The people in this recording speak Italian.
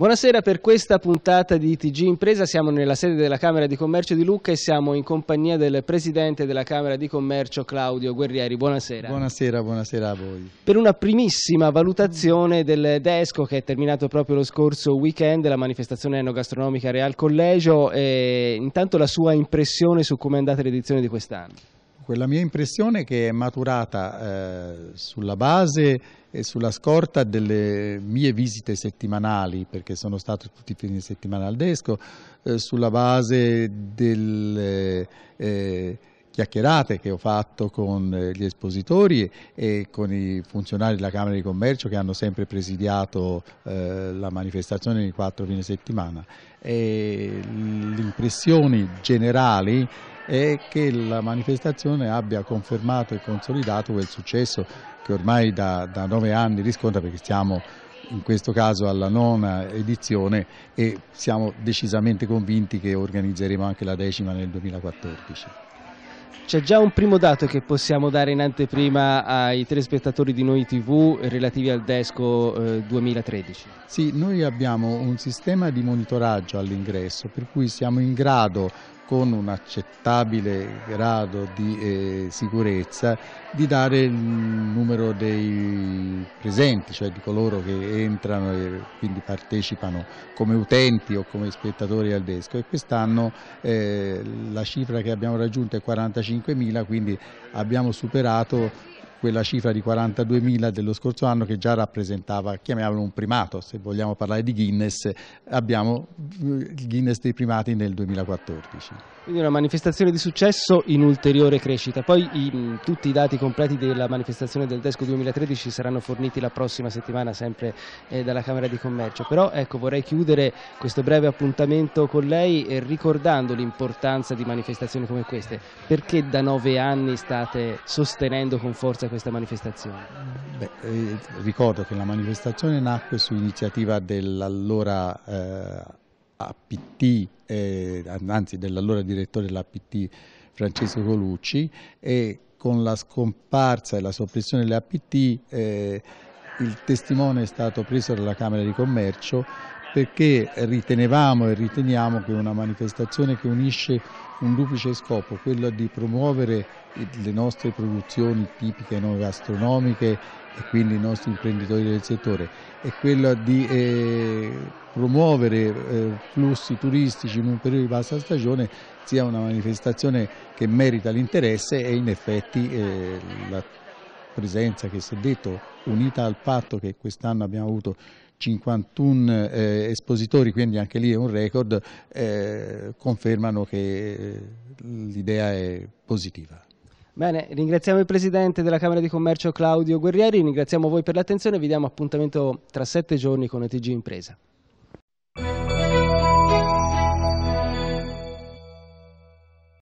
Buonasera per questa puntata di TG Impresa, siamo nella sede della Camera di Commercio di Lucca e siamo in compagnia del Presidente della Camera di Commercio Claudio Guerrieri, buonasera. Buonasera, buonasera a voi. Per una primissima valutazione del DESCO che è terminato proprio lo scorso weekend, la manifestazione enogastronomica Real Collegio, eh, intanto la sua impressione su come è andata l'edizione di quest'anno la mia impressione che è maturata eh, sulla base e sulla scorta delle mie visite settimanali, perché sono stato tutti i fini di settimana al desco, eh, sulla base delle eh, chiacchierate che ho fatto con eh, gli espositori e con i funzionari della Camera di Commercio che hanno sempre presidiato eh, la manifestazione di quattro fine settimana. L'impressione generale impressioni generali e che la manifestazione abbia confermato e consolidato quel successo che ormai da, da nove anni riscontra perché stiamo in questo caso alla nona edizione e siamo decisamente convinti che organizzeremo anche la decima nel 2014. C'è già un primo dato che possiamo dare in anteprima ai telespettatori di Noi TV relativi al Desco 2013? Eh, sì, noi abbiamo un sistema di monitoraggio all'ingresso per cui siamo in grado con un accettabile grado di eh, sicurezza di dare il numero dei presenti, cioè di coloro che entrano e quindi partecipano come utenti o come spettatori al desco e quest'anno eh, la cifra che abbiamo raggiunto è 45.000 quindi abbiamo superato quella cifra di 42.000 dello scorso anno che già rappresentava, chiamiamolo un primato, se vogliamo parlare di Guinness, abbiamo il eh, Guinness dei primati nel 2014. Quindi una manifestazione di successo in ulteriore crescita. Poi i, tutti i dati completi della manifestazione del DESCO 2013 saranno forniti la prossima settimana sempre eh, dalla Camera di Commercio. Però ecco, vorrei chiudere questo breve appuntamento con lei eh, ricordando l'importanza di manifestazioni come queste. Perché da nove anni state sostenendo con forza questa manifestazione? Beh, eh, ricordo che la manifestazione nacque su iniziativa dell'allora eh, APT, eh, anzi dell'allora direttore dell'APT Francesco Colucci e con la scomparsa e la soppressione dell'APT APT eh, il testimone è stato preso dalla Camera di Commercio perché ritenevamo e riteniamo che una manifestazione che unisce un duplice scopo, quello di promuovere le nostre produzioni tipiche no, gastronomiche e quindi i nostri imprenditori del settore e quello di eh, promuovere eh, flussi turistici in un periodo di bassa stagione sia una manifestazione che merita l'interesse e in effetti eh, la presenza che si è detto, unita al fatto che quest'anno abbiamo avuto 51 eh, espositori, quindi anche lì è un record, eh, confermano che eh, l'idea è positiva. Bene, ringraziamo il Presidente della Camera di Commercio Claudio Guerrieri, ringraziamo voi per l'attenzione e vi diamo appuntamento tra sette giorni con ETG Impresa.